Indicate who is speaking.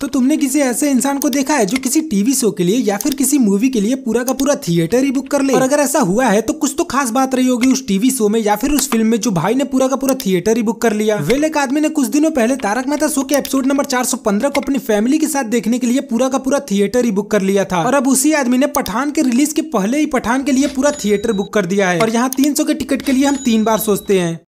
Speaker 1: तो तुमने किसी ऐसे इंसान को देखा है जो किसी टीवी शो के लिए या फिर किसी मूवी के लिए पूरा का पूरा थिएटर ही बुक कर ले और अगर ऐसा हुआ है तो कुछ तो खास बात रही होगी उस टीवी शो में या फिर उस फिल्म में जो भाई ने पूरा का पूरा थिएटर ही बुक कर लिया वेल एक आदमी ने कुछ दिनों पहले तारक मेहता शो के एपिसोड नंबर चार को अपनी फैमिली के साथ देखने के लिए पूरा का पूरा थिएटर ही बुक कर लिया था और अब उसी आदमी ने पठान के रिलीज के पहले ही पठान के लिए पूरा थिएटर बुक कर दिया है और यहाँ तीन के टिकट के लिए हम तीन बार सोचते हैं